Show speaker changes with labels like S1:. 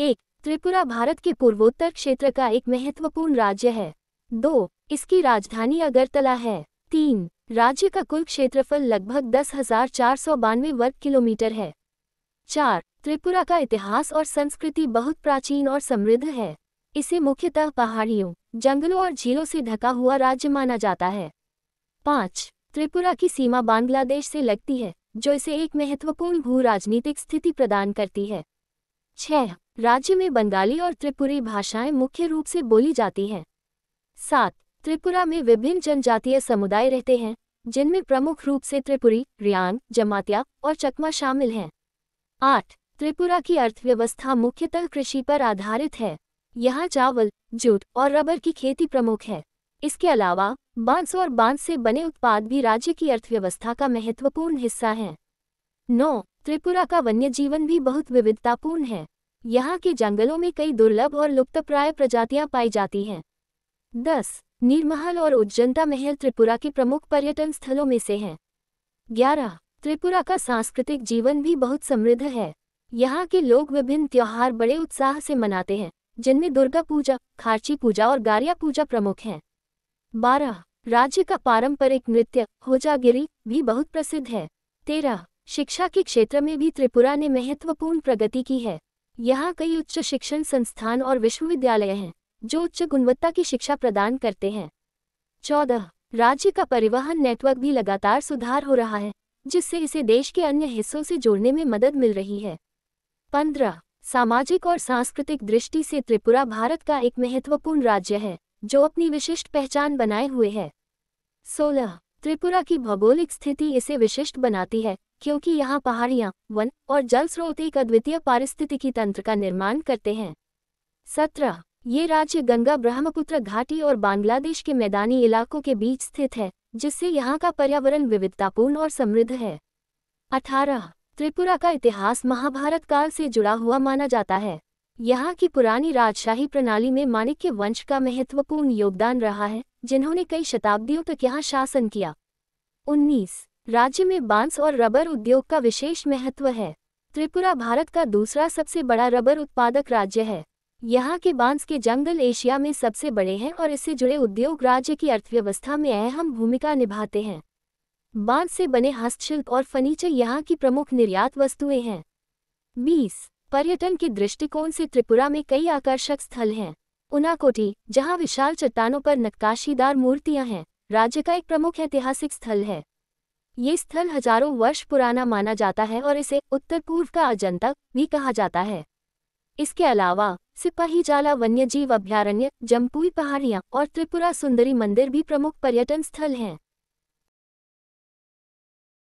S1: एक त्रिपुरा भारत के पूर्वोत्तर क्षेत्र का एक महत्वपूर्ण राज्य है दो इसकी राजधानी अगरतला है तीन राज्य का कुल क्षेत्रफल लगभग दस हजार चार सौ बानवे वर्ग किलोमीटर है चार त्रिपुरा का इतिहास और संस्कृति बहुत प्राचीन और समृद्ध है इसे मुख्यतः पहाड़ियों जंगलों और झीलों से ढका हुआ राज्य माना जाता है पाँच त्रिपुरा की सीमा बांग्लादेश से लगती है जो इसे एक महत्वपूर्ण भू राजनीतिक स्थिति प्रदान करती है छह राज्य में बंगाली और त्रिपुरी भाषाएं मुख्य रूप से बोली जाती हैं सात त्रिपुरा में विभिन्न जनजातीय समुदाय रहते हैं जिनमें प्रमुख रूप से त्रिपुरी रियांग जमातिया और चकमा शामिल हैं आठ त्रिपुरा की अर्थव्यवस्था मुख्यतः कृषि पर आधारित है यहाँ चावल जूट और रबर की खेती प्रमुख है इसके अलावा बांस और बांस से बने उत्पाद भी राज्य की अर्थव्यवस्था का महत्वपूर्ण हिस्सा हैं नौ त्रिपुरा का वन्य जीवन भी बहुत विविधतापूर्ण है यहाँ के जंगलों में कई दुर्लभ और लुप्तप्राय प्रजातियां पाई जाती हैं दस नीरमहल और उज्जनता महल त्रिपुरा के प्रमुख पर्यटन स्थलों में से हैं ग्यारह त्रिपुरा का सांस्कृतिक जीवन भी बहुत समृद्ध है यहाँ के लोग विभिन्न त्यौहार बड़े उत्साह से मनाते हैं जिनमें दुर्गा पूजा खारची पूजा और गारिया पूजा प्रमुख हैं बारह राज्य का पारंपरिक नृत्य होजागिरी भी बहुत प्रसिद्ध है तेरह शिक्षा के क्षेत्र में भी त्रिपुरा ने महत्वपूर्ण प्रगति की है यहाँ कई उच्च शिक्षण संस्थान और विश्वविद्यालय हैं जो उच्च गुणवत्ता की शिक्षा प्रदान करते हैं चौदह राज्य का परिवहन नेटवर्क भी लगातार सुधार हो रहा है जिससे इसे देश के अन्य हिस्सों से जोड़ने में मदद मिल रही है पंद्रह सामाजिक और सांस्कृतिक दृष्टि से त्रिपुरा भारत का एक महत्वपूर्ण राज्य है जो अपनी विशिष्ट पहचान बनाए हुए है सोलह त्रिपुरा की भौगोलिक स्थिति इसे विशिष्ट बनाती है क्योंकि यहाँ पहाड़ियाँ वन और जल स्रोत एक अद्वितीय पारिस्थितिकी तंत्र का निर्माण करते हैं सत्रह ये राज्य गंगा ब्रह्मपुत्र घाटी और बांग्लादेश के मैदानी इलाकों के बीच स्थित है जिससे यहाँ का पर्यावरण विविधतापूर्ण और समृद्ध है अठारह त्रिपुरा का इतिहास महाभारत काल से जुड़ा हुआ माना जाता है यहाँ की पुरानी राजशाही प्रणाली में माणिक्य वंश का महत्वपूर्ण योगदान रहा है जिन्होंने कई शताब्दियों तक यहाँ शासन किया उन्नीस राज्य में बांस और रबर उद्योग का विशेष महत्व है त्रिपुरा भारत का दूसरा सबसे बड़ा रबर उत्पादक राज्य है यहाँ के बांस के जंगल एशिया में सबसे बड़े हैं और इससे जुड़े उद्योग राज्य की अर्थव्यवस्था में अहम भूमिका निभाते हैं बांस से बने हस्तशिल्प और फर्नीचर यहाँ की प्रमुख निर्यात वस्तुएं हैं बीस पर्यटन के दृष्टिकोण से त्रिपुरा में कई आकर्षक स्थल हैं उनाकोटी जहाँ विशाल चट्टानों पर नक्काशीदार मूर्तियाँ हैं राज्य का एक प्रमुख ऐतिहासिक स्थल है ये स्थल हजारों वर्ष पुराना माना जाता है और इसे उत्तर पूर्व का अजंता भी कहा जाता है इसके अलावा सिपाही जाला वन्यजीव अभ्यारण्य जम्पुई पहाड़ियाँ और त्रिपुरा सुंदरी मंदिर भी प्रमुख पर्यटन स्थल हैं